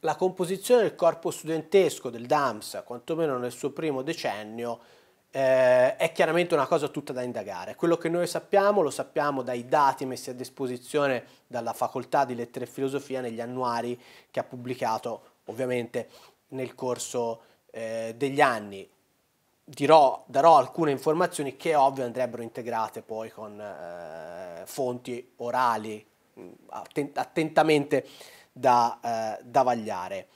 la composizione del corpo studentesco del DAMS, quantomeno nel suo primo decennio, eh, è chiaramente una cosa tutta da indagare. Quello che noi sappiamo lo sappiamo dai dati messi a disposizione dalla Facoltà di Lettere e Filosofia negli annuari che ha pubblicato ovviamente nel corso eh, degli anni. Dirò, darò alcune informazioni che ovvio andrebbero integrate poi con eh, fonti orali mm, attentamente da, eh, da vagliare.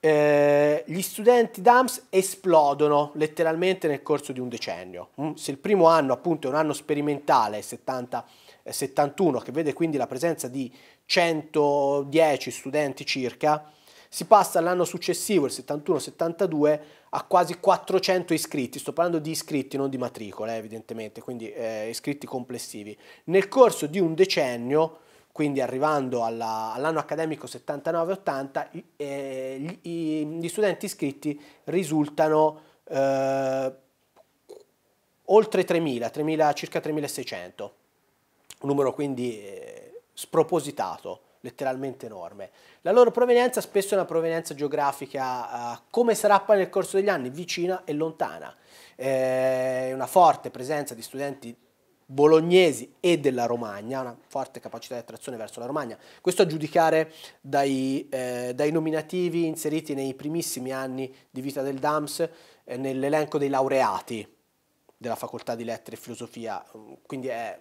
Eh, gli studenti DAMS esplodono letteralmente nel corso di un decennio. Mm? Se il primo anno appunto è un anno sperimentale, 70, 71, eh, che vede quindi la presenza di 110 studenti circa, si passa all'anno successivo, il 71-72, a quasi 400 iscritti, sto parlando di iscritti, non di matricole eh, evidentemente, quindi eh, iscritti complessivi. Nel corso di un decennio quindi arrivando alla, all'anno accademico 79-80 eh, gli, gli, studenti iscritti risultano eh, oltre 3.000, 3.000, circa 3.600, un numero quindi eh, spropositato letteralmente enorme. La loro provenienza spesso è una provenienza geografica, eh, come sarà poi nel corso degli anni, vicina e lontana. Eh, una forte presenza di studenti bolognesi e della Romagna, una forte capacità di attrazione verso la Romagna. Questo a giudicare dai, eh, dai nominativi inseriti nei primissimi anni di vita del Dams eh, nell'elenco dei laureati della facoltà di lettere e filosofia, quindi è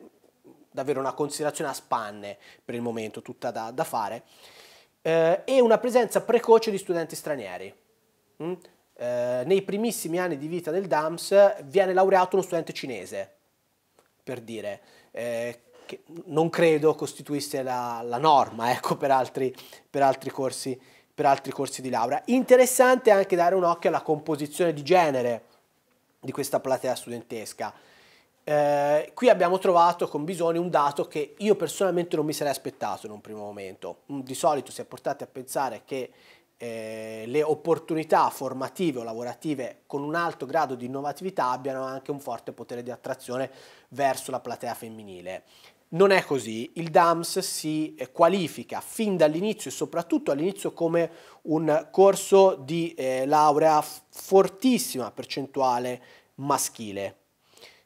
davvero una considerazione a spanne per il momento, tutta da, da fare, eh, e una presenza precoce di studenti stranieri. Mm? Eh, nei primissimi anni di vita del DAMS viene laureato uno studente cinese, per dire, eh, che non credo costituisse la, la norma ecco, per, altri, per, altri corsi, per altri corsi di laurea. Interessante anche dare un occhio alla composizione di genere di questa platea studentesca. Eh, qui abbiamo trovato con Bisoni un dato che io personalmente non mi sarei aspettato in un primo momento. Mm, di solito si è portati a pensare che eh, le opportunità formative o lavorative con un alto grado di innovatività abbiano anche un forte potere di attrazione verso la platea femminile. Non è così, il DAMS si qualifica fin dall'inizio e soprattutto all'inizio come un corso di eh, laurea fortissima percentuale maschile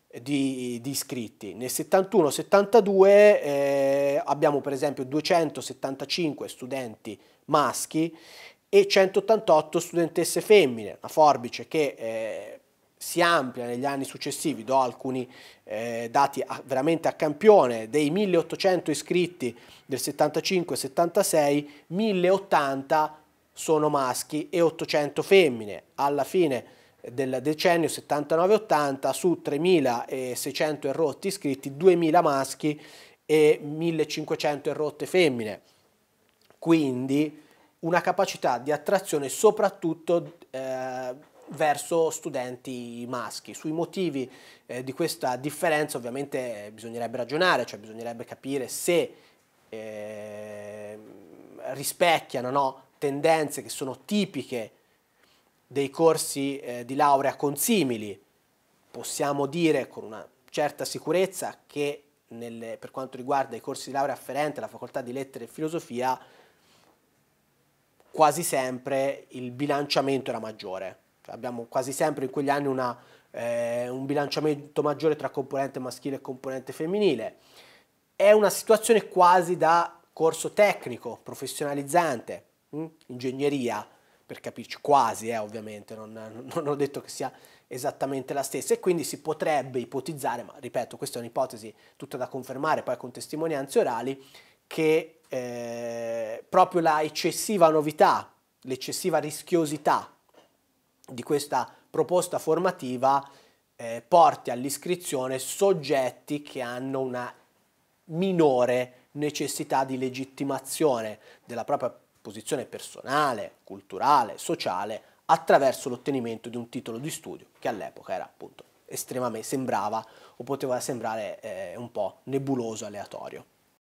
eh, di, di iscritti. Nel 71-72 eh, abbiamo per esempio 275 studenti maschi e 188 studentesse femmine, una forbice che eh, si amplia negli anni successivi, do alcuni eh, dati a, veramente a campione, dei 1800 iscritti del 75-76, 1080 sono maschi e 800 femmine. Alla fine del decennio 79-80 su 3600 errotti iscritti, 2000 maschi e 1500 errotte femmine. Quindi una capacità di attrazione soprattutto eh, verso studenti maschi. Sui motivi eh, di questa differenza ovviamente bisognerebbe ragionare, cioè bisognerebbe capire se eh, rispecchiano no, tendenze che sono tipiche dei corsi eh, di laurea consimili. Possiamo dire con una certa sicurezza che nelle, per quanto riguarda i corsi di laurea afferenti alla facoltà di lettere e filosofia quasi sempre il bilanciamento era maggiore. Cioè abbiamo quasi sempre in quegli anni una, eh, un bilanciamento maggiore tra componente maschile e componente femminile. È una situazione quasi da corso tecnico, professionalizzante, mh? Hm? ingegneria, per capirci, quasi eh, ovviamente, non, non ho detto che sia esattamente la stessa e quindi si potrebbe ipotizzare, ma ripeto, questa è un'ipotesi tutta da confermare poi con testimonianze orali, che eh, proprio la eccessiva novità, l'eccessiva rischiosità di questa proposta formativa eh, porti all'iscrizione soggetti che hanno una minore necessità di legittimazione della propria posizione personale, culturale, sociale attraverso l'ottenimento di un titolo di studio che all'epoca era appunto estremamente sembrava o poteva sembrare eh, un po' nebuloso, aleatorio.